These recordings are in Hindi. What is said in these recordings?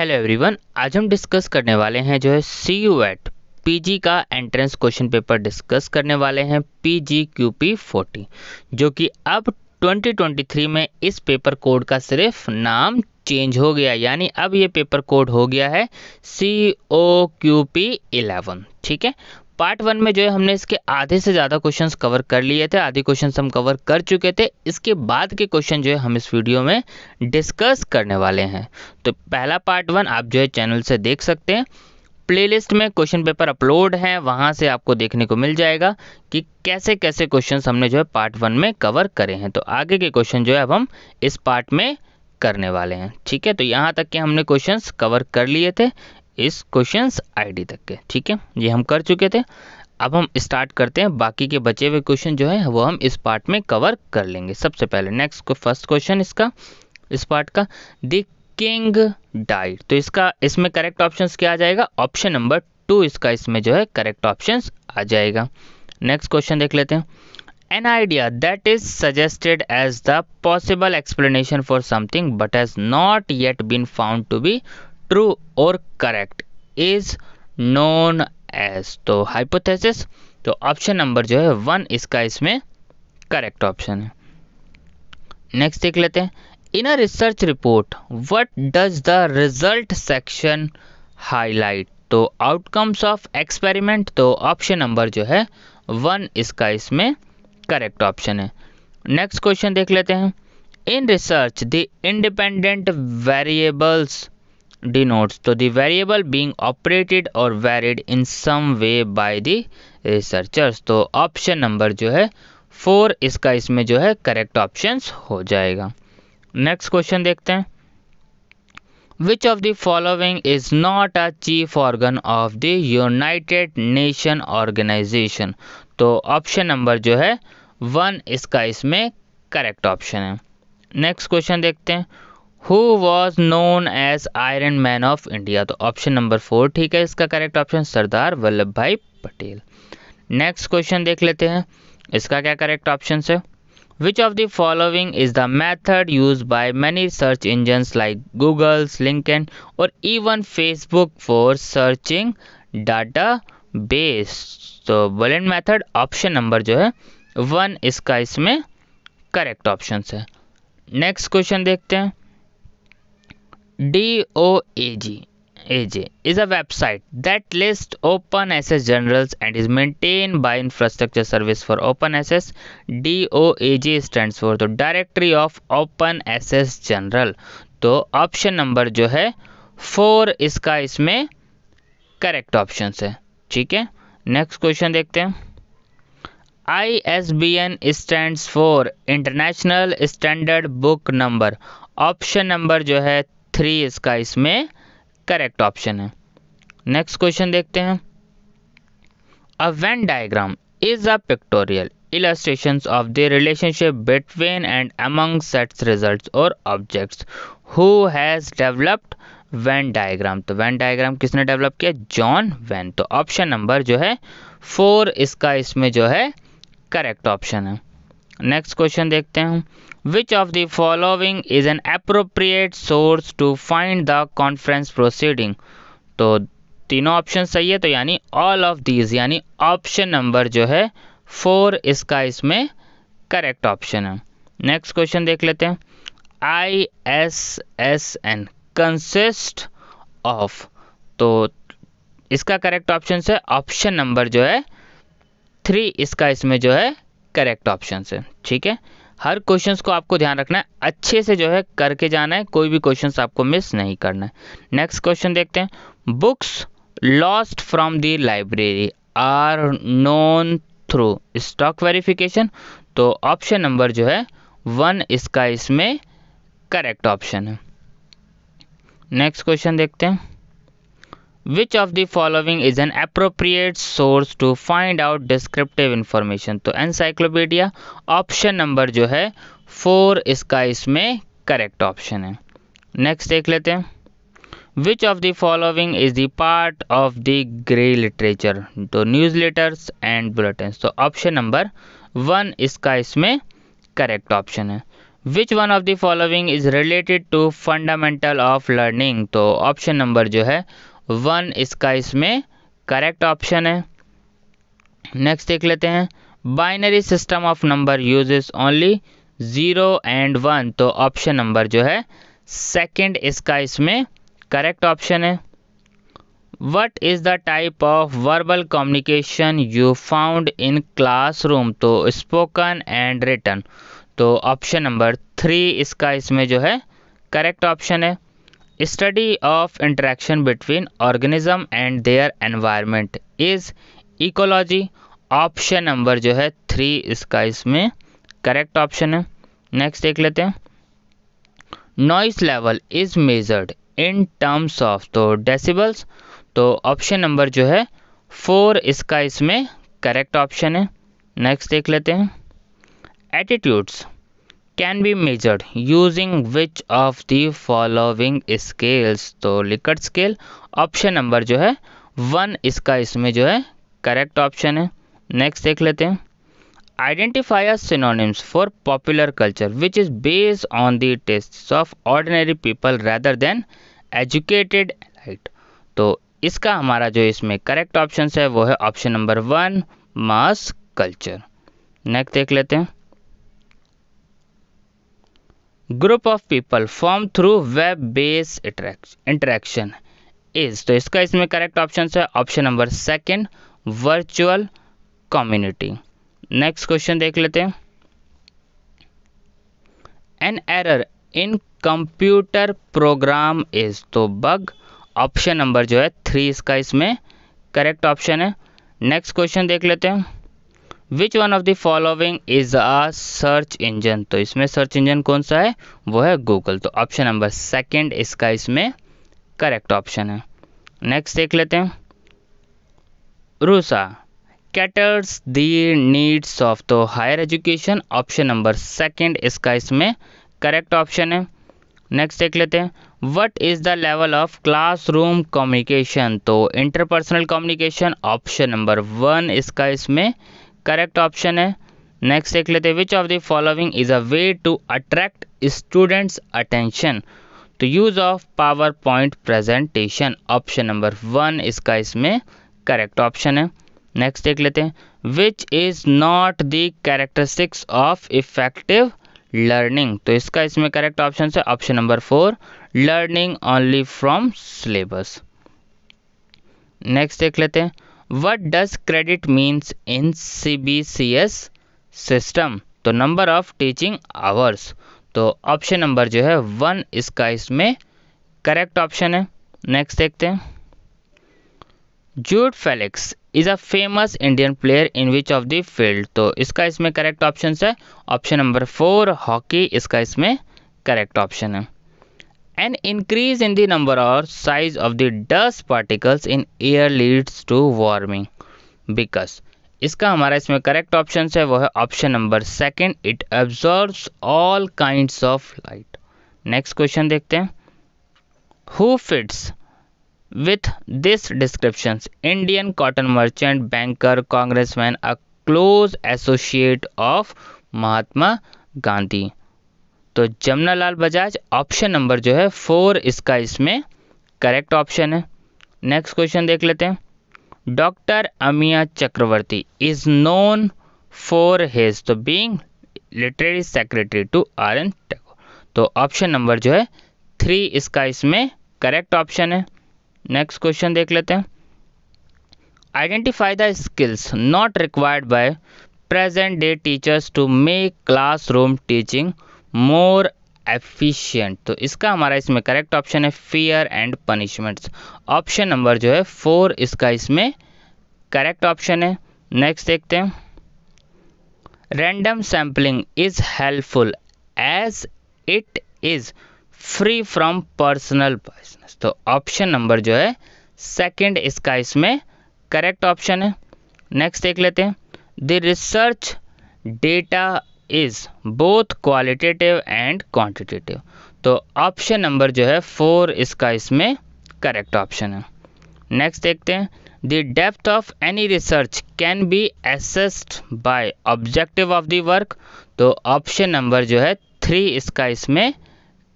हेलो एवरीवन आज हम डिस्कस करने वाले हैं जो है सी यू एट पी का एंट्रेंस क्वेश्चन पेपर डिस्कस करने वाले हैं P G Q P forty जो कि अब 2023 में इस पेपर कोड का सिर्फ नाम चेंज हो गया यानी अब ये पेपर कोड हो गया है C O Q P eleven ठीक है पार्ट वन में जो है हमने इसके आधे से ज़्यादा क्वेश्चंस कवर कर लिए थे आधे क्वेश्चंस हम कवर कर चुके थे इसके बाद के क्वेश्चन जो है हम इस वीडियो में डिस्कस करने वाले हैं तो पहला पार्ट वन आप जो है चैनल से देख सकते हैं प्लेलिस्ट में क्वेश्चन पेपर अपलोड है वहाँ से आपको देखने को मिल जाएगा कि कैसे कैसे क्वेश्चन हमने जो है पार्ट वन में कवर करे हैं तो आगे के क्वेश्चन जो है अब हम इस पार्ट में करने वाले हैं ठीक है तो यहाँ तक के हमने क्वेश्चंस कवर कर लिए थे इस क्वेश्चन आईडी तक के ठीक है ये हम कर चुके थे अब हम स्टार्ट करते हैं बाकी के बचे हुए क्वेश्चन जो है वो हम इस पार्ट में कवर कर लेंगे सबसे पहले नेक्स्ट को फर्स्ट क्वेश्चन इसका इस पार्ट का द किंग डाइट तो इसका इसमें करेक्ट ऑप्शन क्या आ जाएगा ऑप्शन नंबर टू इसका इसमें जो है करेक्ट ऑप्शन आ जाएगा नेक्स्ट क्वेश्चन देख लेते हैं an idea that is suggested as the possible explanation for something but has not yet been found to be true और करेक्ट इज नोन एज तो हाइपोथेसिस तो ऑप्शन नंबर जो है वन इसका इसमें करेक्ट ऑप्शन है नेक्स्ट देख लेते हैं in a research report what does the result section highlight तो आउटकम्स ऑफ एक्सपेरिमेंट तो ऑप्शन नंबर जो है वन इसका इसमें करेक्ट ऑप्शन है नेक्स्ट क्वेश्चन देख लेते हैं in research the independent variables denotes तो the वेरिएबल बींग ऑपरेटेड और varied in some way by the researchers तो ऑप्शन नंबर जो है फोर इसका इसमें जो है करेक्ट ऑप्शन हो जाएगा नेक्स्ट क्वेश्चन देखते हैं which of the following is not a chief organ of the United Nation Organization तो ऑप्शन नंबर जो है वन इसका इसमें करेक्ट ऑप्शन है नेक्स्ट क्वेश्चन देखते हैं who was known as Iron Man of India तो ऑप्शन नंबर फोर ठीक है इसका करेक्ट ऑप्शन सरदार वल्लभ भाई पटेल नेक्स्ट क्वेश्चन देख लेते हैं इसका क्या करेक्ट ऑप्शन है which of the following is the method use by many search engine like Googles and और even Facebook for searching data base तो बलेंट मैथड ऑप्शन नंबर जो है वन इसका इसमें करेक्ट ऑप्शन है नेक्स्ट क्वेश्चन देखते हैं D O A J A J is a website that list open access journals and is maintain by infrastructure service for open access D O A J stand for the directory of open access journal तो ऑप्शन नंबर जो है फोर इसका इसमें करेक्ट ऑप्शन है ठीक है नेक्स्ट क्वेश्चन देखते हैं I S B N stand for international standard book number option number जो है थ्री इसका इसमें करेक्ट ऑप्शन है नेक्स्ट क्वेश्चन देखते हैं a Venn diagram is a pictorial illustration of the relationship between and among sets result or objects who has developed Venn diagram तो वेन डायग्राम किसने डेवलप किया जॉन वेन तो ऑप्शन नंबर जो है फोर इसका इसमें जो है करेक्ट ऑप्शन है नेक्स्ट क्वेश्चन देखते हैं which of the following is an appropriate source to find the conference proceeding तो तीनों ऑप्शन सही है तो यानी ऑल ऑफ दीज यानी ऑप्शन नंबर जो है फोर इसका इसमें करेक्ट ऑप्शन है नेक्स्ट क्वेश्चन देख लेते हैं I S S N consist of तो इसका करेक्ट ऑप्शन है ऑप्शन नंबर जो है थ्री इसका इसमें जो है करेक्ट ऑप्शन है ठीक है हर क्वेश्चन को आपको ध्यान रखना है अच्छे से जो है करके जाना है कोई भी क्वेश्चन आपको मिस नहीं करना है नेक्स्ट क्वेश्चन देखते हैं books lost from the library are known through stock verification तो ऑप्शन नंबर जो है वन इसका इसमें करेक्ट ऑप्शन है नेक्स्ट क्वेश्चन देखते हैं which of the following is an appropriate source to find out descriptive information तो एनसाइक्लोपीडिया ऑप्शन नंबर जो है फोर इसका इसमें करेक्ट ऑप्शन है नेक्स्ट देख लेते हैं which of the following is the part of the grey literature तो न्यूज लेटर्स एंड बुलेटिन तो ऑप्शन नंबर वन इसका इसमें करेक्ट ऑप्शन है which one of the following is related to fundamental of learning तो ऑप्शन नंबर जो है वन इसका इसमें करेक्ट ऑप्शन है नेक्स्ट देख लेते हैं binary system of number uses only zero and one तो ऑप्शन नंबर जो है सेकंड इसका इसमें करेक्ट ऑप्शन है what is the type of verbal communication you found in classroom तो स्पोकन एंड रिटर्न तो ऑप्शन नंबर थ्री इसका इसमें जो है करेक्ट ऑप्शन है study of interaction between organism and their environment is ecology option number जो है थ्री इसका इसमें करेक्ट ऑप्शन है नेक्स्ट देख लेते हैं noise level is measured in terms of तो डेसिबल्स तो ऑप्शन नंबर जो है फोर इसका इसमें करेक्ट ऑप्शन है नेक्स्ट देख लेते हैं attitudes can be measured using which of the following scales तो लिकट स्केल ऑप्शन नंबर जो है वन इसका इसमें जो है करेक्ट ऑप्शन है नेक्स्ट देख लेते हैं identify synonyms for popular culture which is based on the taste of ordinary people rather than educated right तो इसका हमारा जो इसमें करेक्ट ऑप्शन है वो है option number one mass culture next देख लेते हैं group of people form through web base interaction is तो इसका इसमें करेक्ट ऑप्शन है option number second virtual community next question देख लेते हैं an error in computer program is तो बग ऑप्शन नंबर जो है थ्री इसका इसमें करेक्ट ऑप्शन है नेक्स्ट क्वेश्चन देख लेते हैं which one of the following is a search engine तो इसमें सर्च इंजन कौन सा है वो है गूगल तो ऑप्शन नंबर सेकेंड इसका इसमें करेक्ट ऑप्शन है नेक्स्ट देख लेते हैं RUSA caters the needs of तो higher education option number second इसका इसमें करेक्ट ऑप्शन है नेक्स्ट देख लेते हैं what is the level of classroom communication तो interpersonal communication option number one इसका इसमें करेक्ट ऑप्शन है नेक्स्ट देख लेते हैं which of the following is a way to attract students attention तो use of PowerPoint presentation option number one इसका इसमें करेक्ट ऑप्शन है नेक्स्ट देख लेते हैं which is not the characteristics of effective learning तो इसका इसमें करेक्ट ऑप्शन है option number four learning only from syllabus next देख लेते हैं what does credit means in C B C S system तो नंबर ऑफ टीचिंग आवर्स तो ऑप्शन नंबर जो है वन इसका इसमें करेक्ट ऑप्शन है नेक्स्ट देखते हैं Jude Felix is a famous Indian player in which of the field तो इसका इसमें करेक्ट ऑप्शन है ऑप्शन नंबर फोर हॉकी इसका इसमें करेक्ट ऑप्शन है An increase in the number or size of the dust particles in air leads to warming because इसका हमारा इसमें करेक्ट ऑप्शन है वो है option number second it absorb all kind of light next question देखते हैं who fits with this description Indian cotton merchant banker Congress man a close associate of Mahatma Gandhi तो जमुनालाल बजाज ऑप्शन नंबर जो है फोर इसका इसमें करेक्ट ऑप्शन है नेक्स्ट क्वेश्चन देख लेते हैं doctor Amiya Chakravarty is known for his तो being literary secretary to R N Tagore तो ऑप्शन नंबर जो है थ्री इसका इसमें करेक्ट ऑप्शन है नेक्स्ट क्वेश्चन देख लेते हैं identify the skills not required by present day teachers to make classroom teaching more efficient तो इसका हमारा इसमें करेक्ट ऑप्शन है fear and punishments option number जो है फोर इसका इसमें करेक्ट ऑप्शन है नेक्स्ट देखते हैं random sampling is helpful as it is free from personal poisonous तो ऑप्शन नंबर जो है सेकंड इसका इसमें करेक्ट ऑप्शन है नेक्स्ट देख लेते हैं the research data is both qualitative and quantitative तो ऑप्शन नंबर जो है फोर इसका इसमें करेक्ट ऑप्शन है नेक्स्ट देखते हैं the depth of any research can be assessed by objective of the work तो ऑप्शन नंबर जो है थ्री इसका इसमें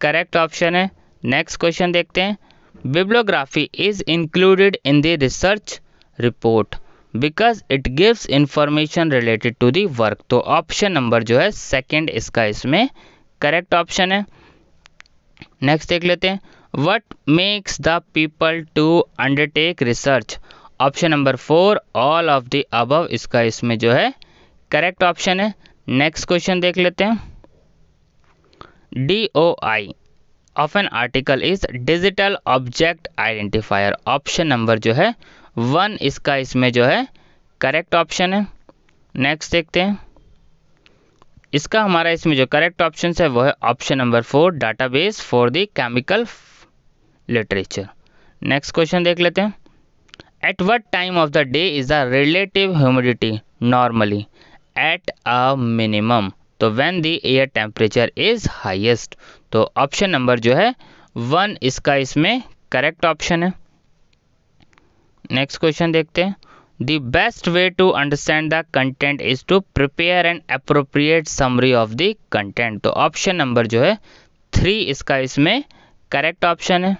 करेक्ट ऑप्शन है नेक्स्ट क्वेश्चन देखते हैं bibliography is included in the research report because it gives information related to the work तो ऑप्शन नंबर जो है सेकेंड इसका इसमें करेक्ट ऑप्शन है नेक्स्ट देख लेते हैं what makes the people to undertake research option number four all of the above इसका इसमें जो है करेक्ट ऑप्शन है नेक्स्ट क्वेश्चन देख लेते हैं D O I of an article is digital object identifier option number जो है वन इसका इसमें जो है करेक्ट ऑप्शन है नेक्स्ट देखते हैं इसका हमारा इसमें जो करेक्ट ऑप्शन है वो है option number four database for the chemical literature next question देख लेते हैं at what time of the day is the relative humidity normally at a minimum तो when the air temperature is highest तो ऑप्शन नंबर जो है वन इसका इसमें करेक्ट ऑप्शन है नेक्स्ट क्वेश्चन देखते हैं the best way to understand the content is to prepare and appropriate summary of the content तो ऑप्शन नंबर जो है थ्री इसका इसमें करेक्ट ऑप्शन है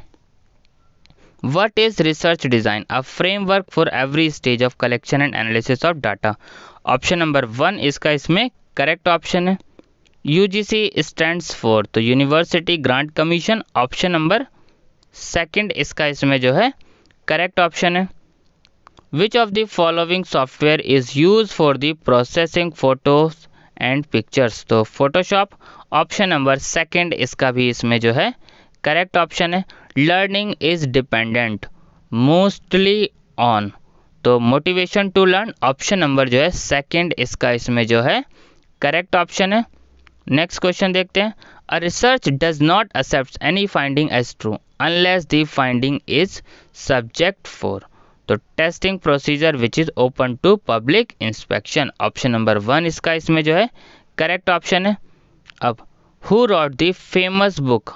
what is research design a framework for every stage of collection and analysis of data option number one इसका इसमें करेक्ट ऑप्शन है U G C stands for तो university grant commission option number second इसका इसमें जो है करेक्ट ऑप्शन है Which of the following software is used for the processing photos and pictures तो फोटोशॉप ऑप्शन नंबर सेकंड इसका भी इसमें जो है करेक्ट ऑप्शन है learning is dependent mostly on तो motivation to learn option number जो है सेकंड इसका इसमें जो है करेक्ट ऑप्शन है नेक्स्ट क्वेश्चन देखते हैं a research does not accept any finding as true unless the finding is subject for तो testing procedure which is open to public inspection option number one इसका इसमें जो है करेक्ट ऑप्शन है अब who wrote the famous book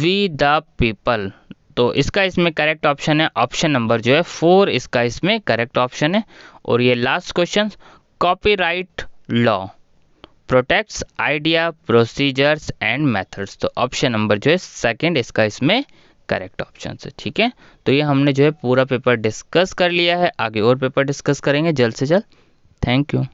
we the people तो इसका इसमें करेक्ट ऑप्शन है ऑप्शन नंबर जो है फोर इसका इसमें करेक्ट ऑप्शन है और ये last question copyright law protects idea procedures and methods तो ऑप्शन नंबर जो है सेकंड इसका इसमें करेक्ट ऑप्शन है ठीक है तो ये हमने जो है पूरा पेपर डिस्कस कर लिया है आगे और पेपर डिस्कस करेंगे जल्द से जल्द थैंक यू